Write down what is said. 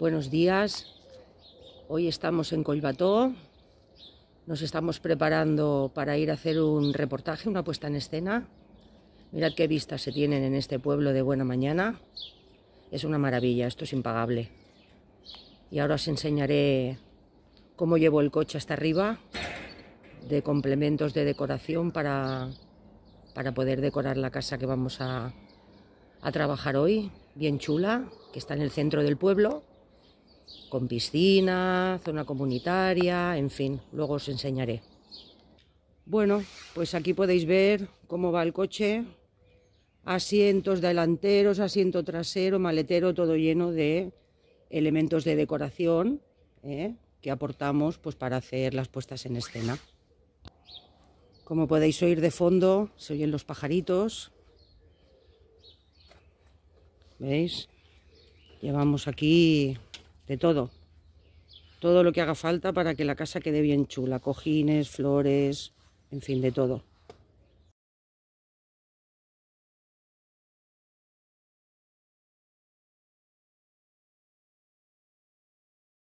buenos días. Hoy estamos en Colbató, nos estamos preparando para ir a hacer un reportaje, una puesta en escena. Mirad qué vistas se tienen en este pueblo de buena mañana. Es una maravilla, esto es impagable. Y ahora os enseñaré cómo llevo el coche hasta arriba, de complementos de decoración para, poder decorar la casa que vamos a, a trabajar hoy, bien chula, que está en el centro del pueblo con piscina, zona comunitaria, en fin, luego os enseñaré. Bueno, pues aquí podéis ver cómo va el coche, asientos delanteros, asiento trasero, maletero, todo lleno de elementos de decoración ¿eh? que aportamos pues, para hacer las puestas en escena. Como podéis oír de fondo, se oyen los pajaritos. ¿Veis? Llevamos aquí de todo. Todo lo que haga falta para que la casa quede bien chula, cojines, flores, en fin, de todo.